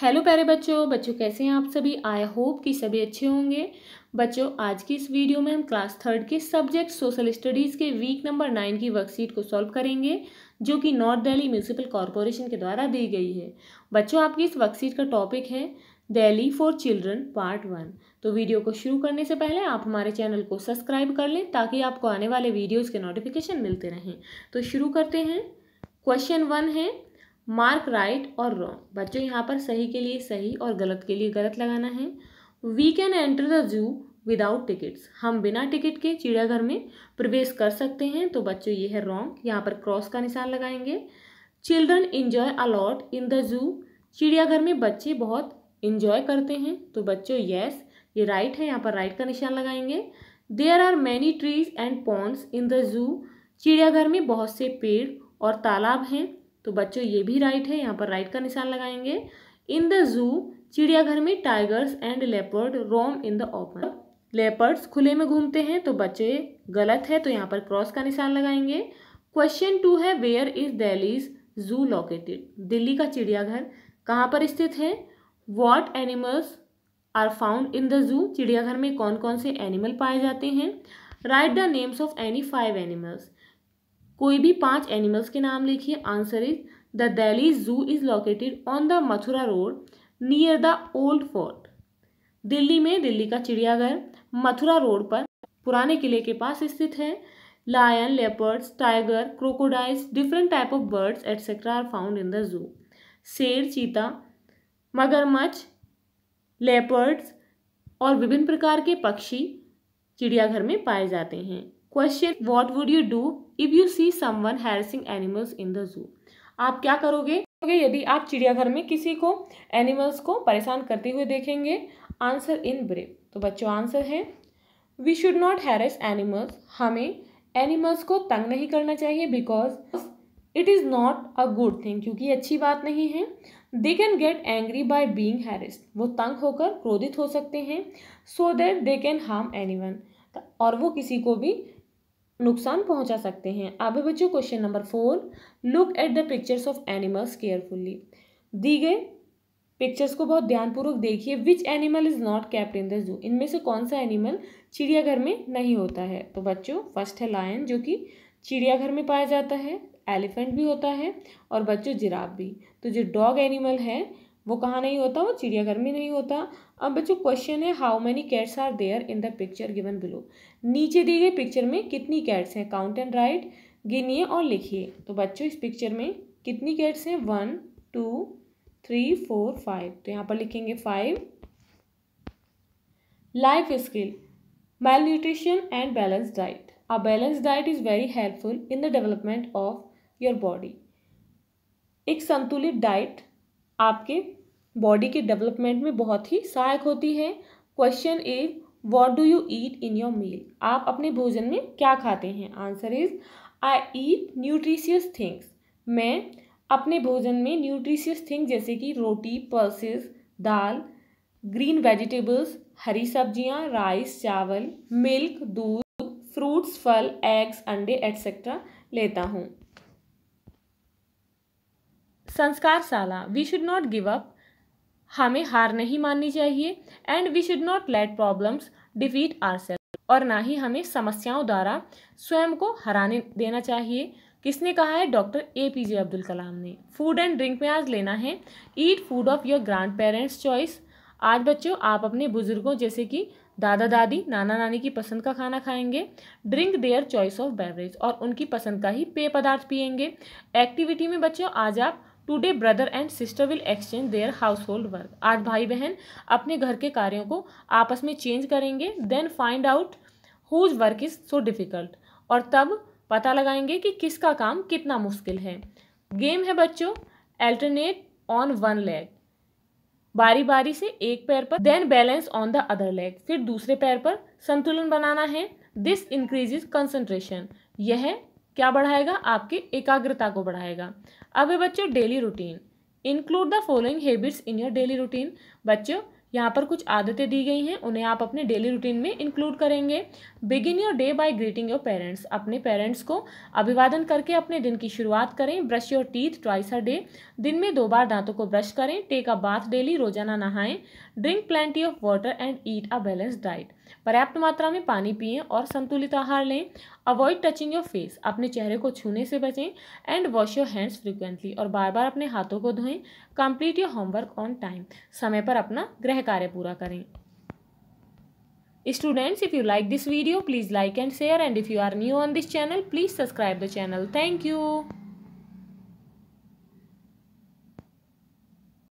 hello प्यारे बच्चों बच्चों कैसे हैं आप सभी आई होप कि सभी अच्छे होंगे बच्चों आज की इस वीडियो में हम क्लास थर्ड के सब्जेक्ट सोशल स्टडीज़ के वीक नंबर नाइन की वर्कशीट को सॉल्व करेंगे जो कि नॉर्थ दिल्ली म्यूनसिपल कॉरपोरेशन के द्वारा दी गई है बच्चों आपकी इस वर्कशीट का टॉपिक है Delhi for children part one तो वीडियो को शुरू करने से पहले आप हमारे चैनल को सब्सक्राइब कर लें ताकि आपको आने वाले वीडियोज़ के नोटिफिकेशन मिलते रहें तो शुरू करते हैं क्वेश्चन वन है मार्क राइट और रॉन्ग बच्चों यहाँ पर सही के लिए सही और गलत के लिए गलत लगाना है we can enter the zoo without tickets हम बिना टिकट के चिड़ियाघर में प्रवेश कर सकते हैं तो बच्चों ये है रॉन्ग यहाँ पर क्रॉस का निशान लगाएंगे children enjoy a lot in the zoo चिड़ियाघर में बच्चे बहुत इंजॉय करते हैं तो बच्चों येस ये राइट है यहाँ पर राइट का निशान लगाएंगे there are many trees and ponds in the zoo चिड़ियाघर में बहुत से पेड़ और तालाब हैं तो बच्चों ये भी राइट है यहाँ पर राइट का निशान लगाएंगे इन द जू चिड़ियाघर में tigers and leopard roam in the open leopards खुले में घूमते हैं तो बच्चे गलत है तो यहाँ पर क्रॉस का निशान लगाएंगे क्वेश्चन टू है where is Delhi's zoo located Delhi का चिड़ियाघर कहाँ पर स्थित है what animals are found in the zoo चिड़ियाघर में कौन कौन से एनिमल पाए जाते हैं write the names of any five animals कोई भी पांच एनिमल्स के नाम लिखिए answer is the Delhi zoo is located on the Mathura road near the old fort Delhi में दिल्ली का चिड़ियाघर मथुरा रोड पर पुराने किले के पास स्थित है lion leopards tiger crocodiles different type of birds etcetera are found in the zoo शेर चीता मगरमच्छ लेपर्ड्स और विभिन्न प्रकार के पक्षी चिड़ियाघर में पाए जाते हैं question what would you do if you see someone harassing animals in the zoo आप क्या करोगे यदि आप चिड़ियाघर में किसी को एनिमल्स को परेशान करते हुए देखेंगे आंसर इन ब्रेव तो बच्चों आंसर है we should not harass animals हमें एनिमल्स को तंग नहीं करना चाहिए because it is not a good thing क्योंकि अच्छी बात नहीं है they can get angry by being harassed वो तंग होकर क्रोधित हो सकते हैं so that they can harm any और वो किसी को भी नुकसान पहुंचा सकते हैं आगे बच्चों question number four look at the pictures of animals carefully दी गए पिक्चर्स को बहुत ध्यानपूर्वक देखिए which animal is not kept in the zoo इनमें से कौन सा एनिमल चिड़ियाघर में नहीं होता है तो बच्चों फर्स्ट है लायन जो कि चिड़ियाघर में पाया जाता है एलिफेंट भी होता है और बच्चों जिराफ भी तो जो डॉग एनिमल है वो कहाँ नहीं होता वो चिड़ियाघर में नहीं होता अब बच्चों क्वेश्चन है how many cats are there in the picture given below नीचे दी गई पिक्चर में कितनी कैट्स हैं काउंट एंड राइट गिनिए और लिखिए तो बच्चों इस पिक्चर में कितनी कैट्स हैं one two three four five तो यहाँ पर लिखेंगे five life skill meal nutrition and balance diet a balance diet is very helpful in the development of your body एक संतुलित डाइट आपके बॉडी के डेवलपमेंट में बहुत ही सहायक होती है question is what do you eat in your meal आप अपने भोजन में क्या खाते हैं answer is I eat nutritious things मैं अपने भोजन में न्यूट्रीशियस थिंग्स जैसे कि रोटी पल्सेस दाल ग्रीन वेजिटेबल्स हरी सब्जियां, राइस चावल मिल्क दूध फ्रूट्स फल एग्स अंडे एट्सेट्रा लेता हूँ संस्कार साला we should not give up हमें हार नहीं माननी चाहिए and we should not let problems defeat are और ना ही हमें समस्याओं द्वारा स्वयं को हराने देना चाहिए किसने कहा है doctor A P J Abdul Kalam ने फूड एंड ड्रिंक में आज लेना है eat food of your grandparents choice आज बच्चों आप अपने बुजुर्गों जैसे कि दादा दादी नाना नानी की पसंद का खाना खाएंगे drink their choice of beverage और उनकी पसंद का ही पेय पदार्थ पिएंगे एक्टिविटी में बच्चों आज आप today brother and sister will exchange their household work आज भाई बहन अपने घर के कार्यों को आपस में चेंज करेंगे then find out whose work is so difficult और तब पता लगाएंगे कि किसका काम कितना मुश्किल है गेम है बच्चों एल्टरनेट ऑन वन लेग बारी बारी से एक पैर पर then balance on the other leg फिर दूसरे पैर पर संतुलन बनाना है दिस इंक्रीजेज कंसंट्रेशन यह क्या बढ़ाएगा आपकी एकाग्रता को बढ़ाएगा अब है बच्चों daily routine include the following habits in your daily routine बच्चों यहाँ पर कुछ आदतें दी गई हैं उन्हें आप अपने डेली रूटीन में इंक्लूड करेंगे begin your day by greeting your parents अपने पेरेंट्स को अभिवादन करके अपने दिन की शुरुआत करें brush your teeth twice a day दिन में दो बार दांतों को ब्रश करें टेक अ बाथ डेली रोजाना नहाएं drink plenty of water and eat a balance diet पर्याप्त मात्रा में पानी पिए और संतुलित आहार लें अवॉइड टचिंग योर फेस अपने चेहरे को छूने से बचें and wash your hands frequently और बार बार अपने हाथों को धोएं complete your homework on time समय पर अपना गृह कार्य पूरा करें students if you like this video please like and share and if you are new on this channel please subscribe the channel thank you